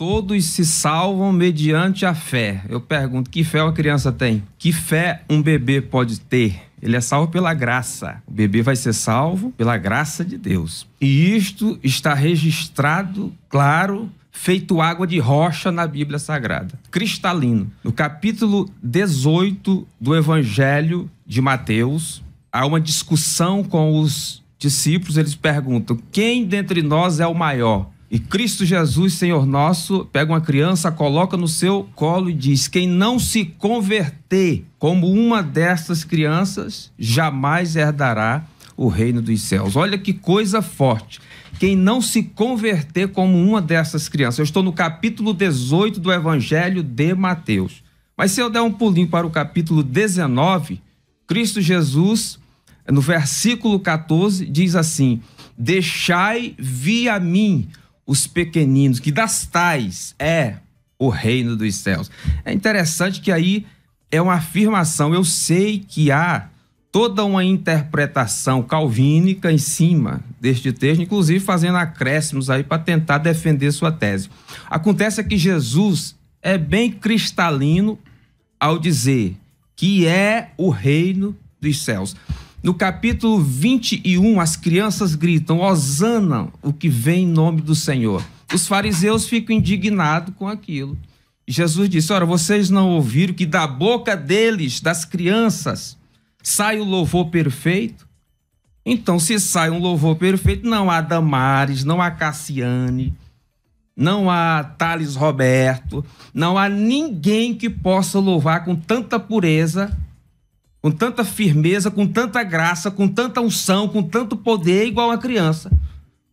Todos se salvam mediante a fé. Eu pergunto: que fé uma criança tem? Que fé um bebê pode ter? Ele é salvo pela graça. O bebê vai ser salvo pela graça de Deus. E isto está registrado, claro, feito água de rocha na Bíblia Sagrada, cristalino. No capítulo 18 do Evangelho de Mateus, há uma discussão com os discípulos, eles perguntam: "Quem dentre nós é o maior?" E Cristo Jesus, Senhor nosso, pega uma criança, coloca no seu colo e diz: Quem não se converter como uma dessas crianças, jamais herdará o reino dos céus. Olha que coisa forte. Quem não se converter como uma dessas crianças. Eu estou no capítulo 18 do Evangelho de Mateus. Mas se eu der um pulinho para o capítulo 19, Cristo Jesus, no versículo 14, diz assim: Deixai vir a mim os pequeninos, que das tais é o reino dos céus. É interessante que aí é uma afirmação. Eu sei que há toda uma interpretação calvínica em cima deste texto, inclusive fazendo acréscimos aí para tentar defender sua tese. Acontece é que Jesus é bem cristalino ao dizer que é o reino dos céus. No capítulo 21, as crianças gritam: Osana, o que vem em nome do Senhor. Os fariseus ficam indignados com aquilo. Jesus disse: Ora, vocês não ouviram que da boca deles, das crianças, sai o louvor perfeito? Então, se sai um louvor perfeito, não há Damares, não há Cassiane, não há Thales Roberto, não há ninguém que possa louvar com tanta pureza com tanta firmeza, com tanta graça, com tanta unção, com tanto poder, igual a criança.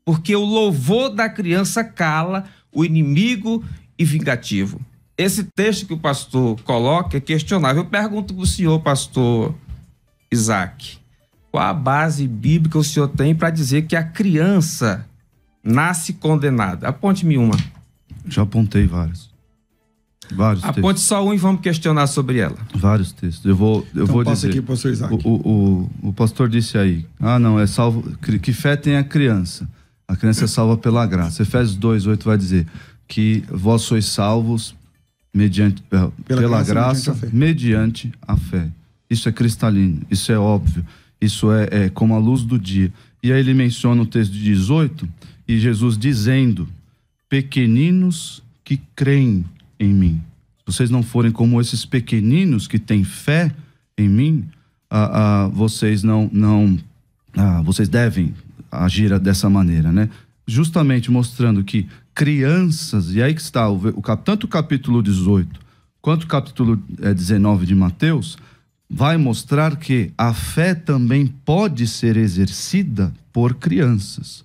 Porque o louvor da criança cala o inimigo e vingativo. Esse texto que o pastor coloca é questionável. Eu pergunto para o senhor, pastor Isaac, qual a base bíblica o senhor tem para dizer que a criança nasce condenada? Aponte-me uma. Já apontei várias. Vários Aponte só um e vamos questionar sobre ela. Vários textos. Eu vou, eu então, vou dizer. Aqui, pastor Isaac. O, o, o, o pastor disse aí: ah, não, é salvo. Que fé tem a criança? A criança é salva pela graça. Efésios 2, 8 vai dizer que vós sois salvos mediante, eh, pela, pela graça, graça, mediante a, mediante a fé. Isso é cristalino, isso é óbvio, isso é, é como a luz do dia. E aí ele menciona o texto de 18 e Jesus dizendo: Pequeninos que creem em mim. Se vocês não forem como esses pequeninos que têm fé em mim, ah, ah, vocês não, não ah, vocês devem agir dessa maneira, né? Justamente mostrando que crianças, e aí que está o, o tanto o capítulo 18 quanto o capítulo é, eh, 19 de Mateus, vai mostrar que a fé também pode ser exercida por crianças.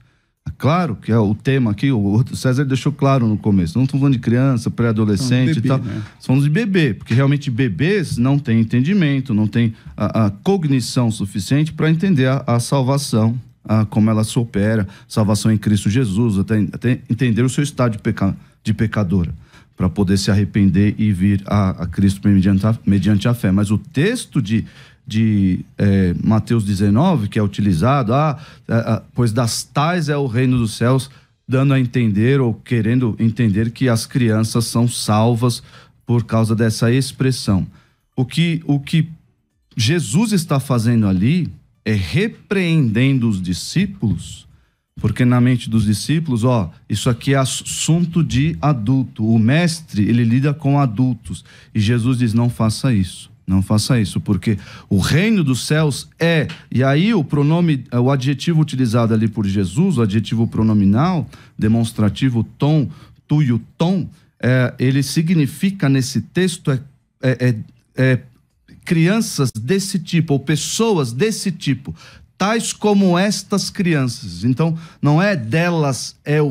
Claro, que é o tema aqui, o César deixou claro no começo. Não estamos falando de criança, pré-adolescente e tal. Né? Falamos de bebê, porque realmente bebês não têm entendimento, não têm a, a cognição suficiente para entender a, a salvação, a, como ela se opera, salvação em Cristo Jesus, até, até entender o seu estado de, peca, de pecadora, para poder se arrepender e vir a, Cristo mediante, mediante a fé. Mas o texto de de é, Mateus 19, que é utilizado, ah, é, é, pois das tais é o reino dos céus, dando a entender ou querendo entender que as crianças são salvas por causa dessa expressão. O que, o que Jesus está fazendo ali é repreendendo os discípulos, porque na mente dos discípulos, ó, isso aqui é assunto de adulto. O mestre, ele lida com adultos. E Jesus diz: não faça isso. Não faça isso, porque o reino dos céus é. E aí o pronome, o adjetivo utilizado ali por Jesus, o adjetivo pronominal, demonstrativo tom, tu e o tom, é, ele significa nesse texto é, é, é, é crianças desse tipo, ou pessoas desse tipo, tais como estas crianças. Então, não é delas é o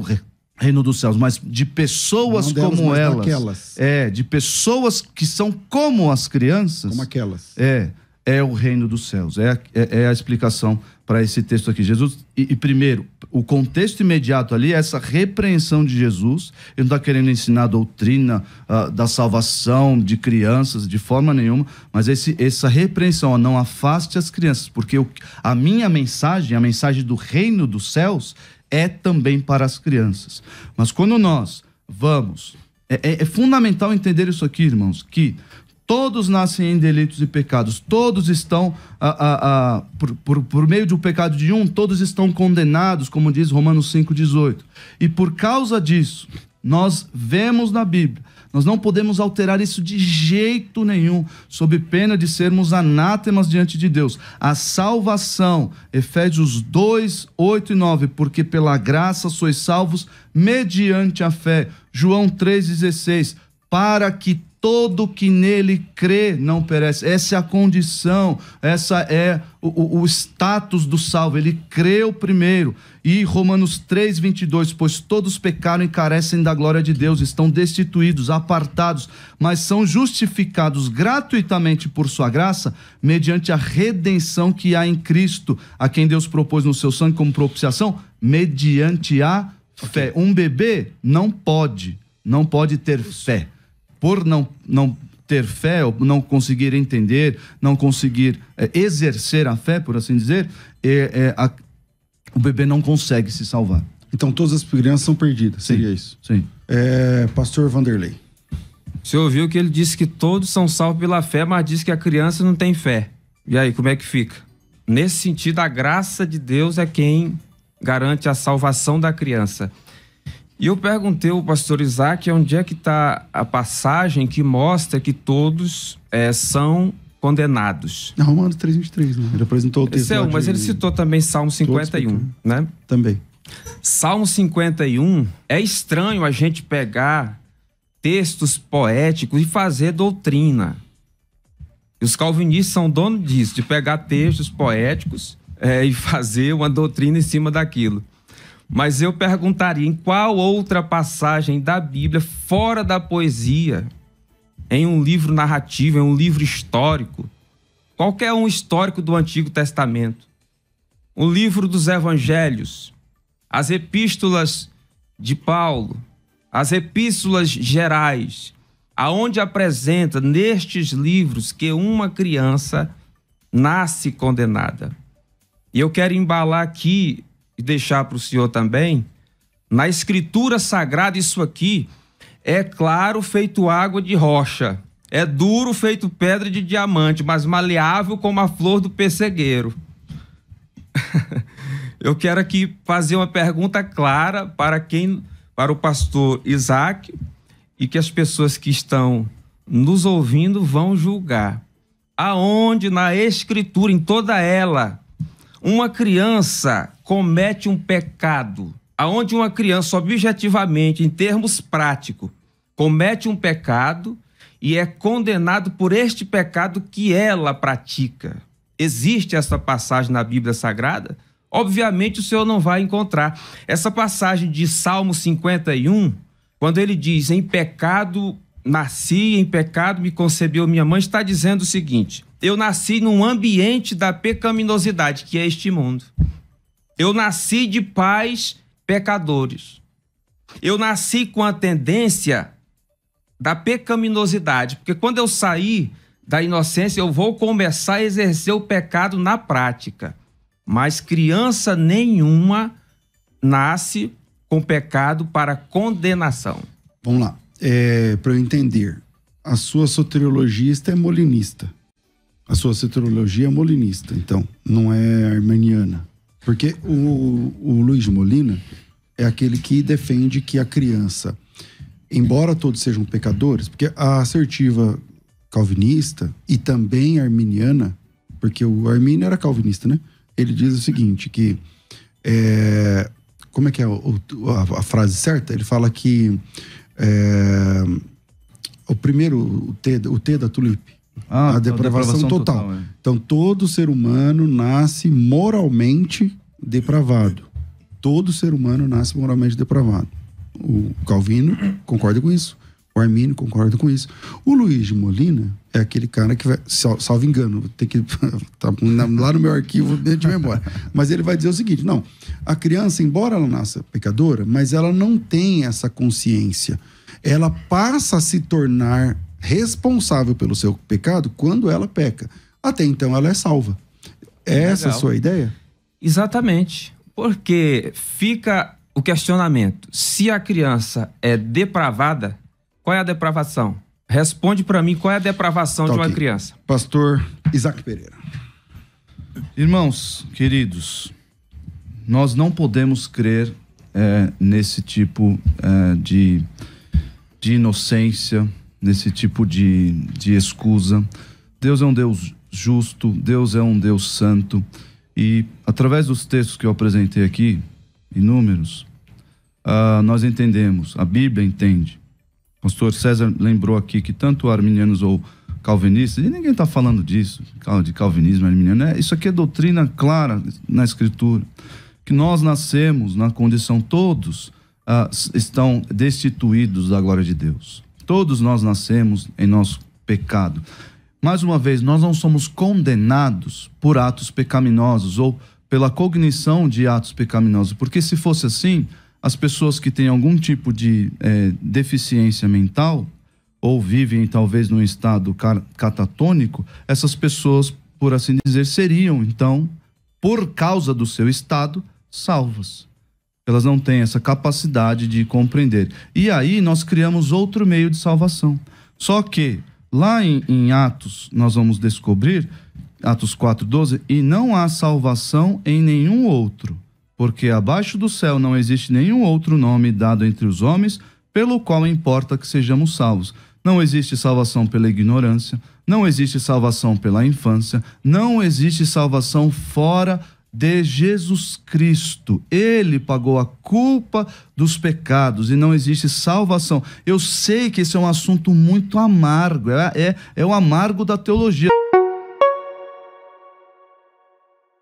reino dos céus, mas de pessoas como elas. Daquelas. É, de pessoas que são como as crianças. Como aquelas. É, é o reino dos céus. É, é, é a explicação para esse texto aqui. Jesus, e, e, primeiro, o contexto imediato ali é essa repreensão de Jesus. Ele não está querendo ensinar a doutrina uh, da salvação de crianças de forma nenhuma, mas esse, essa repreensão, ó, não afaste as crianças, porque o, a minha mensagem, a mensagem do reino dos céus, é também para as crianças. Mas quando nós vamos. É, é, é fundamental entender isso aqui, irmãos, que Todos nascem em delitos e pecados, todos estão, a, ah, a, ah, a, ah, por, por, por meio de um pecado de um, todos estão condenados, como diz Romanos 5,18. E por causa disso, nós vemos na Bíblia, nós não podemos alterar isso de jeito nenhum, sob pena de sermos anátemas diante de Deus. A salvação, Efésios 2, 8 e 9, porque pela graça sois salvos mediante a fé. João 3,16, para que todo que nele crê não perece. Essa é a condição, essa é o, o, status do salvo. Ele creu primeiro. E Romanos 3, 22, pois todos pecaram e carecem da glória de Deus, estão destituídos, apartados, mas são justificados gratuitamente por sua graça, mediante a redenção que há em Cristo, a quem Deus propôs no seu sangue como propiciação, mediante a okay. fé. Um bebê não pode, não pode ter fé por não, não ter fé, ou não conseguir entender, não conseguir é, exercer a fé, por assim dizer, é, é, a, o bebê não consegue se salvar. Então todas as crianças são perdidas, sim, seria isso? Sim. É, pastor Vanderlei. Você ouviu que ele disse que todos são salvos pela fé, mas diz que a criança não tem fé. E aí, como é que fica? Nesse sentido, a graça de Deus é quem garante a salvação da criança. E eu perguntei ao pastor Isaac onde é que está a passagem que mostra que todos é, são condenados. Não, Romanos 23, né? Ele apresentou o texto. é mas de... ele citou também Salmo 51, né? Também. Salmo 51, é estranho a gente pegar textos poéticos e fazer doutrina. Os calvinistas são donos disso, de pegar textos poéticos é, e fazer uma doutrina em cima daquilo. Mas eu perguntaria em qual outra passagem da Bíblia, fora da poesia, em um livro narrativo, em um livro histórico, qualquer um histórico do Antigo Testamento, o livro dos Evangelhos, as epístolas de Paulo, as epístolas gerais, aonde apresenta nestes livros que uma criança nasce condenada. E eu quero embalar aqui e deixar para o senhor também. Na Escritura Sagrada, isso aqui é claro feito água de rocha, é duro feito pedra de diamante, mas maleável como a flor do pessegueiro. Eu quero aqui fazer uma pergunta clara para quem, para o pastor Isaac e que as pessoas que estão nos ouvindo vão julgar. Aonde na escritura, em toda ela, uma criança comete um pecado, aonde uma criança objetivamente, em termos práticos, comete um pecado e é condenado por este pecado que ela pratica. Existe essa passagem na Bíblia Sagrada? Obviamente o senhor não vai encontrar. Essa passagem de Salmo 51, quando ele diz: Em pecado nasci, em pecado me concebeu minha mãe, está dizendo o seguinte: Eu nasci num ambiente da pecaminosidade, que é este mundo. Eu nasci de pais pecadores. Eu nasci com a tendência da pecaminosidade, porque quando eu sair da inocência, eu vou começar a exercer o pecado na prática. Mas criança nenhuma nasce com pecado para condenação. Vamos lá. É, para eu entender, a sua soteriologista é molinista. A sua soteriologia é molinista, então, não é armeniana. Porque o, o Luiz Molina é aquele que defende que a criança, embora todos sejam pecadores, porque a assertiva calvinista e também arminiana, porque o Arminio era calvinista, né? Ele diz o seguinte, que é, como é que é a, a, frase certa? Ele fala que é, o primeiro, o T, o T da Tulipe, ah, a então, depravação, depravação total. total é. Então, todo ser humano nasce moralmente depravado. Todo ser humano nasce moralmente depravado. O Calvino concorda com isso. O Armínio concorda com isso. O Luiz de Molina é aquele cara que vai, salvo engano, tem que tá lá no meu arquivo de memória. Mas ele vai dizer o seguinte: não, a criança, embora ela nasça pecadora, mas ela não tem essa consciência. Ela passa a se tornar responsável pelo seu pecado quando ela peca. Até então ela é salva. É essa é a sua ideia? Exatamente. Porque fica o questionamento: se a criança é depravada, qual é a depravação? Responde para mim qual é a depravação tá de uma okay. criança. Pastor Isaac Pereira. Irmãos, queridos, nós não podemos crer é, nesse tipo é, de, de inocência, nesse tipo de, de escusa. Deus é um Deus justo, Deus é um Deus santo. E através dos textos que eu apresentei aqui, inúmeros, uh, nós entendemos, a Bíblia entende. O pastor César lembrou aqui que tanto arminianos ou calvinistas, e ninguém está falando disso, de calvinismo arminiano, é, isso aqui é doutrina clara na Escritura, que nós nascemos na condição, todos uh, estão destituídos da glória de Deus. Todos nós nascemos em nosso pecado. Mais uma vez, nós não somos condenados por atos pecaminosos ou pela cognição de atos pecaminosos, porque se fosse assim, as pessoas que têm algum tipo de é, deficiência mental ou vivem talvez num estado catatônico, essas pessoas, por assim dizer, seriam então, por causa do seu estado, salvas. Elas não têm essa capacidade de compreender. E aí nós criamos outro meio de salvação. Só que lá em, em Atos nós vamos descobrir, Atos 4,12, e não há salvação em nenhum outro, porque abaixo do céu não existe nenhum outro nome dado entre os homens pelo qual importa que sejamos salvos. Não existe salvação pela ignorância, não existe salvação pela infância, não existe salvação fora de Jesus Cristo. Ele pagou a culpa dos pecados e não existe salvação. Eu sei que esse é um assunto muito amargo, é, é, é o amargo da teologia.